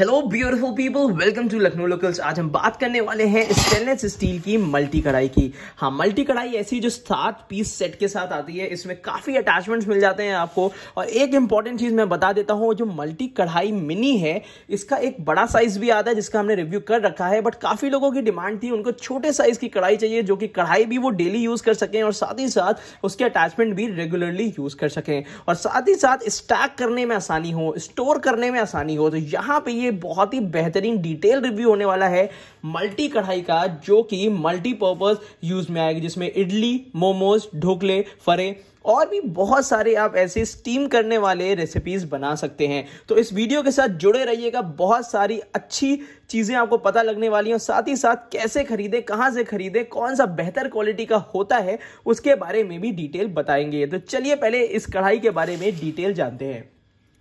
hello beautiful people welcome to Lucknow locals आज हम बात करने वाले हैं स्टेनलेस स्टील की मल्टी कढ़ाई की हाँ मल्टी कढ़ाई ऐसी जो सात पीस सेट के साथ आती है इसमें काफ़ी अटैचमेंट्स मिल जाते हैं आपको और एक इंपॉर्टेंट चीज़ मैं बता देता हूँ जो मल्टी कढ़ाई मिनी है इसका एक बड़ा साइज भी आता है जिसका हमने रिव्यू कर रखा है बट काफ़ी लोगों की डिमांड थी उनको छोटे साइज की कढ़ाई चाहिए जो कि कढ़ाई भी वो डेली यूज़ कर सकें और साथ ही साथ उसके अटैचमेंट भी रेगुलरली यूज़ कर सकें और साथ ही साथ स्टैक करने में आसानी हो स्टोर करने में आसानी हो तो यहाँ पर ये बहुत ही बेहतरीन डिटेल रिव्यू होने वाला है मल्टी कढ़ाई का जो कि मल्टीपर्पज यूज में आएगी जिसमें इडली मोमोज ढोकले फरे और भी बहुत सारे आप ऐसे स्टीम करने वाले रेसिपीज बना सकते हैं तो इस वीडियो के साथ जुड़े रहिएगा बहुत सारी अच्छी चीज़ें आपको पता लगने वाली हैं साथ ही साथ कैसे खरीदें कहां से खरीदें कौन सा बेहतर क्वालिटी का होता है उसके बारे में भी डिटेल बताएंगे तो चलिए पहले इस कढ़ाई के बारे में डिटेल जानते हैं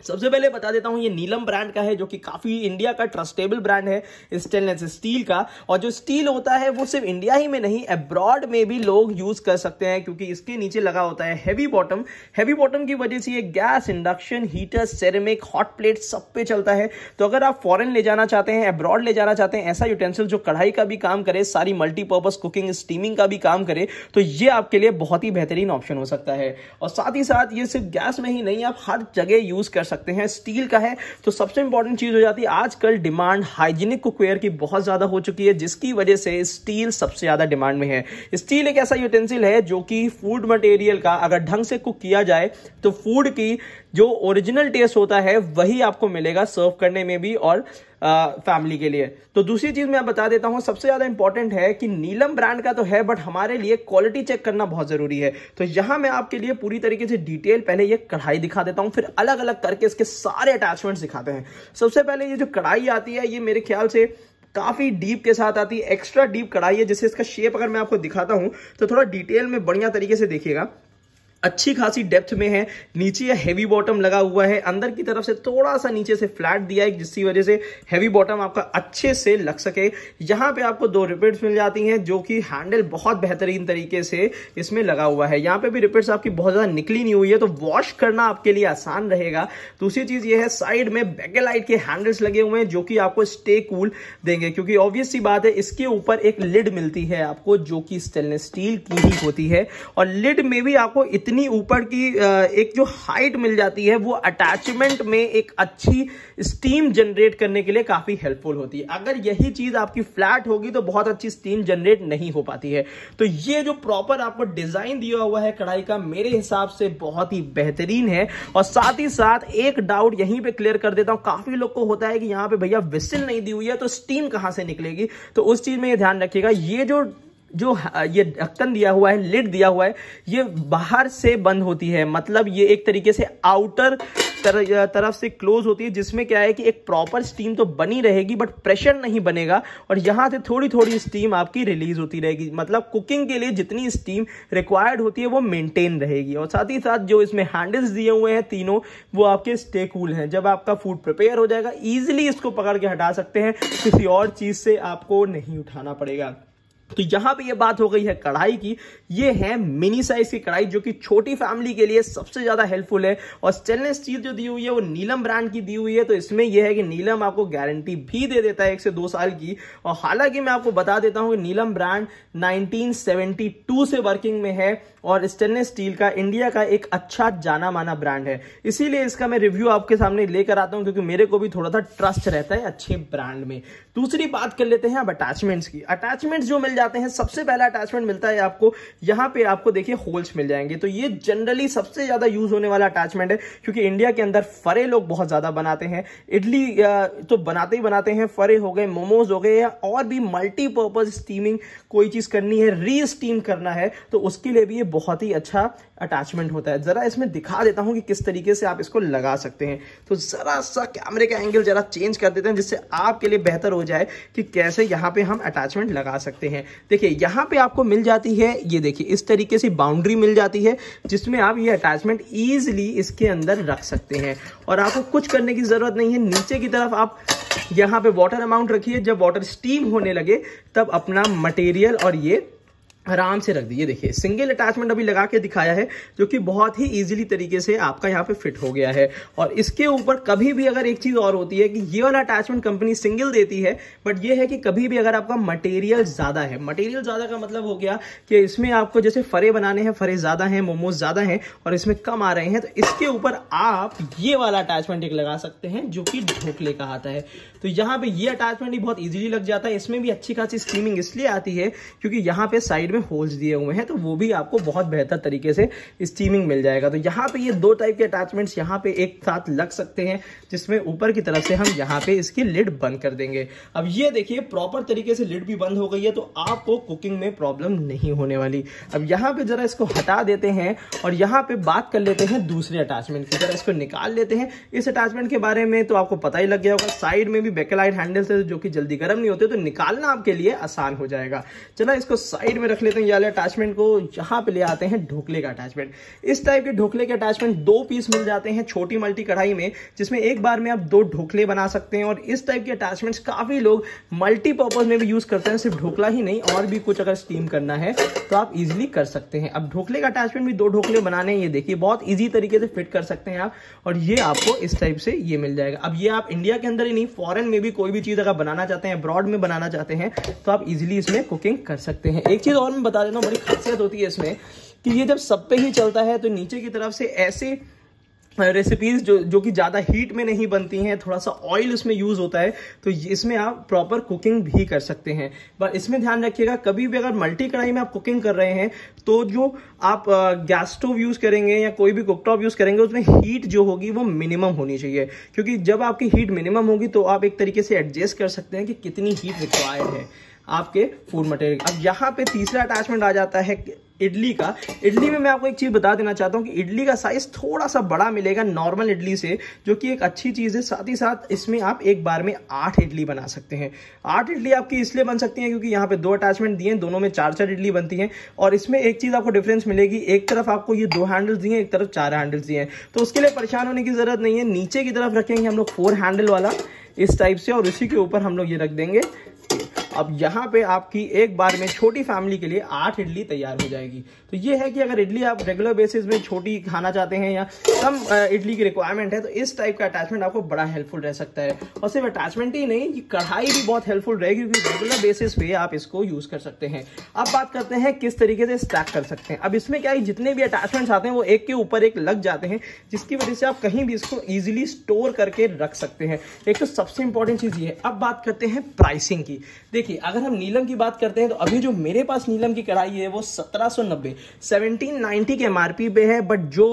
सबसे पहले बता देता हूं ये नीलम ब्रांड का है जो कि काफी इंडिया का ट्रस्टेबल ब्रांड है स्टेनलेस स्टील का और जो स्टील होता है वो सिर्फ इंडिया ही में नहीं अब्रॉड में भी लोग यूज कर सकते हैं क्योंकि इसके नीचे लगा होता है हैवी बॉटम हैवी बॉटम की वजह से ये gas induction heater ceramic hot plate सब पे चलता है तो अगर आप फॉरन ले जाना चाहते हैं अब्रॉड ले जाना चाहते हैं ऐसा यूटेंसिल जो कढ़ाई का भी काम करे सारी मल्टीपर्पज कुकिंग स्टीमिंग का भी काम करे तो ये आपके लिए बहुत ही बेहतरीन ऑप्शन हो सकता है और साथ ही साथ ये सिर्फ गैस में ही नहीं आप हर जगह यूज कर सकते हैं स्टील का है तो सबसे इंपॉर्टेंट चीज़ हो जाती है आजकल डिमांड हाइजीनिक कुकवेयर की बहुत ज़्यादा हो चुकी है जिसकी वजह से स्टील सबसे ज़्यादा डिमांड में है स्टील एक ऐसा यूटेंसिल है जो कि फूड मटेरियल का अगर ढंग से कुक किया जाए तो फूड की जो ओरिजिनल टेस्ट होता है वही आपको मिलेगा सर्व करने में भी और फैमिली के लिए तो दूसरी चीज मैं बता देता हूं सबसे ज्यादा इंपॉर्टेंट है कि नीलम ब्रांड का तो है बट हमारे लिए क्वालिटी चेक करना बहुत जरूरी है तो यहां मैं आपके लिए पूरी तरीके से डिटेल पहले ये कढ़ाई दिखा देता हूं फिर अलग अलग करके इसके सारे अटैचमेंट दिखाते हैं सबसे पहले ये जो कढ़ाई आती है ये मेरे ख्याल से काफी डीप के साथ आती है एक्स्ट्रा डीप कढ़ाई है जैसे इसका शेप अगर मैं आपको दिखाता हूं तो थोड़ा डिटेल में बढ़िया तरीके से देखिएगा अच्छी खासी डेप्थ में है नीचे या हैवी बॉटम लगा हुआ है अंदर की तरफ से थोड़ा सा नीचे से फ्लैट दिया है जिसकी वजह से हैवी बॉटम आपका अच्छे से लग सके यहाँ पे आपको दो रिपेट्स मिल जाती हैं जो कि हैंडल बहुत बेहतरीन तरीके से इसमें लगा हुआ है यहाँ पे भी रिपेट्स आपकी बहुत ज़्यादा निकली नहीं हुई है तो वॉश करना आपके लिए आसान रहेगा दूसरी चीज़ ये है साइड में बैकेलाइट के हैंडल्स लगे हुए हैं जो कि आपको स्टे कूल देंगे क्योंकि ऑब्वियस सी बात है इसके ऊपर एक लिड मिलती है आपको जो कि स्टेनलेस स्टील की ही होती है और लिड में भी आपको इतनी इतनी ऊपर की एक जो हाइट मिल जाती है वो अटैचमेंट में एक अच्छी स्टीम जनरेट करने के लिए काफ़ी हेल्पफुल होती है अगर यही चीज़ आपकी फ्लैट होगी तो बहुत अच्छी स्टीम जनरेट नहीं हो पाती है तो ये जो प्रॉपर आपको डिज़ाइन दिया हुआ है कढ़ाई का मेरे हिसाब से बहुत ही बेहतरीन है और साथ ही साथ एक डाउट यहीं पर क्लियर कर देता हूँ काफ़ी लोग को होता है कि यहाँ पे भैया विसिल नहीं दी हुई है तो स्टीम कहां से निकलेगी तो उस चीज़ में ये ध्यान रखिएगा ये जो जो ये ढक्कन दिया हुआ है लिड दिया हुआ है ये बाहर से बंद होती है मतलब ये एक तरीके से आउटर तर, तरफ से क्लोज होती है जिसमें क्या है कि एक प्रॉपर स्टीम तो बनी रहेगी बट प्रेशर नहीं बनेगा और यहाँ से थोड़ी थोड़ी स्टीम आपकी रिलीज होती रहेगी मतलब कुकिंग के लिए जितनी स्टीम रिक्वायर्ड होती है वो मेनटेन रहेगी और साथ ही साथ जो इसमें हैंडल्स दिए हुए हैं तीनों वो आपके स्टे कूल हैं जब आपका फूड प्रिपेयर हो जाएगा ईजिली इसको पकड़ के हटा सकते हैं किसी और चीज़ से आपको नहीं उठाना पड़ेगा तो यहां पे ये बात हो गई है कढ़ाई की ये है मिनी साइज की कढ़ाई जो कि छोटी फैमिली के लिए सबसे ज्यादा हेल्पफुल है और स्टेनलेस स्टील जो दी हुई है वो नीलम ब्रांड की दी हुई है तो इसमें यह है कि नीलम आपको गारंटी भी दे देता है एक से दो साल की और हालांकि मैं आपको बता देता हूं कि नीलम ब्रांड नाइनटीन से वर्किंग में है और स्टेनलेस स्टील का इंडिया का एक अच्छा जाना माना ब्रांड है इसीलिए इसका मैं रिव्यू आपके सामने लेकर आता हूं क्योंकि मेरे को भी थोड़ा सा ट्रस्ट रहता है अच्छे ब्रांड में दूसरी बात कर लेते हैं अब अटैचमेंट्स की अटैचमेंट जो मिल जाते हैं सबसे पहला अटैचमेंट मिलता है आपको यहाँ पे आपको देखिए होल्स मिल जाएंगे तो ये जनरली सबसे ज्यादा यूज होने वाला अटैचमेंट है क्योंकि इंडिया के अंदर फरे लोग बहुत ज्यादा बनाते हैं इडली तो बनाते ही बनाते हैं फरे हो गए मोमोज हो गए और भी मल्टीपर्पज स्टीमिंग कोई चीज करनी है री स्टीम करना है तो उसके लिए भी ये बहुत ही अच्छा अटैचमेंट होता है जरा इसमें दिखा देता हूं कि किस तरीके से आप इसको लगा सकते हैं तो जरा सा कैमरे का एंगल जरा चेंज कर देते हैं जिससे आपके लिए बेहतर हो जाए कि कैसे यहां पे हम अटैचमेंट लगा सकते हैं देखिए यहाँ पे आपको मिल जाती है ये देखिए इस तरीके से बाउंड्री मिल जाती है जिसमें आप ये अटैचमेंट ईजिली इसके अंदर रख सकते हैं और आपको कुछ करने की ज़रूरत नहीं है नीचे की तरफ आप यहाँ पे वाटर अमाउंट रखिए जब वाटर स्टीम होने लगे तब अपना मटेरियल और ये आराम से रख दीजिए देखिए सिंगल अटैचमेंट अभी लगा के दिखाया है जो कि बहुत ही इजीली तरीके से आपका यहाँ पे फिट हो गया है और इसके ऊपर कभी भी अगर एक चीज़ और होती है कि ये वाला अटैचमेंट कंपनी सिंगल देती है बट ये है कि कभी भी अगर आपका मटेरियल ज़्यादा है मटेरियल ज़्यादा का मतलब हो गया कि इसमें आपको जैसे फरे बनाने हैं फरे ज़्यादा है मोमोज ज़्यादा है और इसमें कम आ रहे हैं तो इसके ऊपर आप ये वाला अटैचमेंट एक लगा सकते हैं जो कि ढोकले का आता है तो यहाँ पे ये अटैचमेंट भी बहुत ईजिली लग जाता है इसमें भी अच्छी खासी स्कीमिंग इसलिए आती है क्योंकि यहाँ पे साइड साइड में होल्स दिए हुए हैं तो वो भी आपको बहुत बेहतर तरीके से स्टीमिंग मिल जाएगा तो यहाँ पे ये दो टाइप के अटैचमेंट्स यहाँ पे एक साथ लग सकते हैं जिसमें ऊपर की तरफ से हम यहाँ पे इसकी लिड बंद कर देंगे अब ये देखिए प्रॉपर तरीके से लिड भी बंद हो गई है तो आपको कुकिंग में प्रॉब्लम नहीं होने वाली अब यहाँ पे जरा इसको हटा देते हैं और यहाँ पे बात कर लेते हैं दूसरे अटैचमेंट की जरा इसको निकाल लेते हैं इस अटैचमेंट के बारे में तो आपको पता ही लग गया होगा साइड में भी बेकेलाइट हैंडल्स है जो कि जल्दी गर्म नहीं होते तो निकालना आपके लिए आसान हो जाएगा चला इसको साइड में रख लेते हैं ये वाले अटैचमेंट को यहाँ पे ले आते हैं ढोकले का अटैचमेंट इस टाइप के ढोकले के अटैचमेंट दो पीस मिल जाते हैं छोटी मल्टी कढ़ाई में जिसमें एक बार में आप दो ढोकले बना सकते हैं और इस टाइप के अटैचमेंट्स काफ़ी लोग मल्टीपर्पज़ में भी यूज़ करते हैं सिर्फ ढोकला ही नहीं और भी कुछ अगर स्टीम करना है तो आप इजिली कर सकते हैं अब ढोकले का अटैचमेंट भी दो ढोकले बनाने ये देखिए बहुत ईजी तरीके से फिट कर सकते हैं आप और ये आपको इस टाइप से ये मिल जाएगा अब ये आप इंडिया के अंदर ही नहीं फॉरन में भी कोई भी चीज़ अगर बनाना चाहते हैं अब्रॉड में बनाना चाहते हैं तो आप इजिली इसमें कुकिंग कर सकते हैं एक चीज़ और और मैं बता देना बड़ी खासियत होती है इसमें कि ये जब सब पे ही चलता है तो नीचे की तरफ से ऐसे रेसिपीज़ जो जो कि ज़्यादा हीट में नहीं बनती हैं थोड़ा सा ऑयल इसमें यूज़ होता है तो इसमें आप प्रॉपर कुकिंग भी कर सकते हैं बट इसमें ध्यान रखिएगा कभी भी अगर मल्टी कढ़ाई में आप कुकिंग कर रहे हैं तो जो आप गैस स्टोव यूज़ करेंगे या कोई भी कुकटॉप यूज़ करेंगे उसमें हीट जो होगी वो मिनिमम होनी चाहिए क्योंकि जब आपकी हीट मिनिमम होगी तो आप एक तरीके से एडजस्ट कर सकते हैं कि कितनी हीट रिक्वायर है आपके फूड मटेरियल अब यहाँ पे तीसरा अटैचमेंट आ जाता है इडली का इडली में मैं आपको एक चीज़ बता देना चाहता हूँ कि इडली का साइज़ थोड़ा सा बड़ा मिलेगा नॉर्मल इडली से जो कि एक अच्छी चीज़ है साथ ही साथ इसमें आप एक बार में आठ इडली बना सकते हैं आठ इडली आपकी इसलिए बन सकती हैं क्योंकि यहाँ पे दो अटैचमेंट दिए हैं दोनों में चार चार इडली बनती हैं और इसमें एक चीज़ आपको डिफरेंस मिलेगी एक तरफ आपको ये दो हैंडल्स दिए हैं एक तरफ चार हैंडल्स दिए हैं तो उसके लिए परेशान होने की ज़रूरत नहीं है नीचे की तरफ रखेंगे हम लोग फोर हैंडल वाला इस टाइप से और उसी के ऊपर हम लोग ये रख देंगे अब यहाँ पे आपकी एक बार में छोटी फैमिली के लिए आठ इडली तैयार हो जाएगी तो ये है कि अगर इडली आप रेगुलर बेसिस में छोटी खाना चाहते हैं या कम इडली की रिक्वायरमेंट है तो इस टाइप का अटैचमेंट आपको बड़ा हेल्पफुल रह सकता है और सिर्फ अटैचमेंट ही नहीं ये कढ़ाई भी बहुत हेल्पफुल रहेगी क्योंकि रेगुलर बेसिस पे आप इसको यूज़ कर सकते हैं अब बात करते हैं किस तरीके से स्टैक कर सकते हैं अब इसमें क्या है जितने भी अटैचमेंट्स आते हैं वो एक के ऊपर एक लग जाते हैं जिसकी वजह से आप कहीं भी इसको ईजिली स्टोर करके रख सकते हैं एक तो सबसे इंपॉर्टेंट चीज़ ये है अब बात करते हैं प्राइसिंग की देखिए देखिए अगर हम नीलम की बात करते हैं तो अभी जो मेरे पास नीलम की कढ़ाई है वो 1790 1790 के एमआरपी पे है बट जो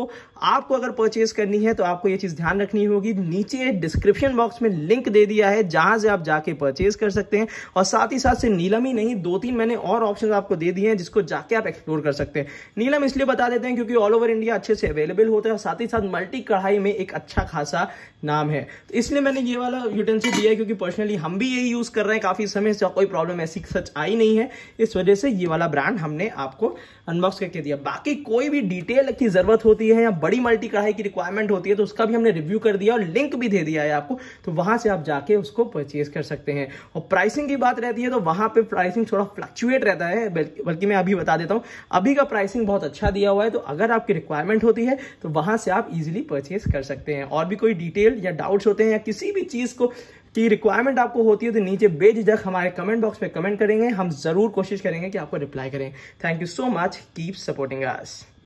आपको अगर परचेज करनी है तो आपको ये चीज़ ध्यान रखनी होगी नीचे डिस्क्रिप्शन बॉक्स में लिंक दे दिया है जहां से आप जाके परचेज कर सकते हैं और साथ ही साथ से नीलम ही नहीं दो तीन मैंने और ऑप्शन आपको दे दिए हैं जिसको जाके आप एक्सप्लोर कर सकते हैं नीलम इसलिए बता देते हैं क्योंकि ऑल ओवर इंडिया अच्छे से अवेलेबल होता है साथ ही साथ मल्टी कढ़ाई में एक अच्छा खासा नाम है तो इसलिए मैंने ये वाला यूटेंसिल दिया है क्योंकि पर्सनली हम भी यही यूज़ कर रहे हैं काफ़ी समय से कोई प्रॉब्लम ऐसी सच आई नहीं है इस वजह से ये वाला ब्रांड हमने आपको अनबॉक्स करके दिया बाकी कोई भी डिटेल की ज़रूरत होती है या बड़ी मल्टी कढ़ाई की रिक्वायरमेंट होती है तो उसका भी हमने रिव्यू कर दिया और लिंक भी दे दिया है आपको तो वहां से आप जाके उसको परचेज कर सकते हैं और प्राइसिंग की बात रहती है तो वहां पर प्राइसिंग थोड़ा फ्लक्चुएट रहता है बल्कि मैं अभी बता देता हूँ अभी का प्राइसिंग बहुत अच्छा दिया हुआ है तो अगर आपकी रिक्वायरमेंट होती है तो वहां से आप इजिली परचेज कर सकते हैं और भी कोई डिटेल या डाउट्स होते हैं या किसी भी चीज़ को की रिक्वायरमेंट आपको होती है तो नीचे बेझिझक हमारे कमेंट बॉक्स में कमेंट करेंगे हम जरूर कोशिश करेंगे कि आपको रिप्लाई करें thank you so much keep supporting us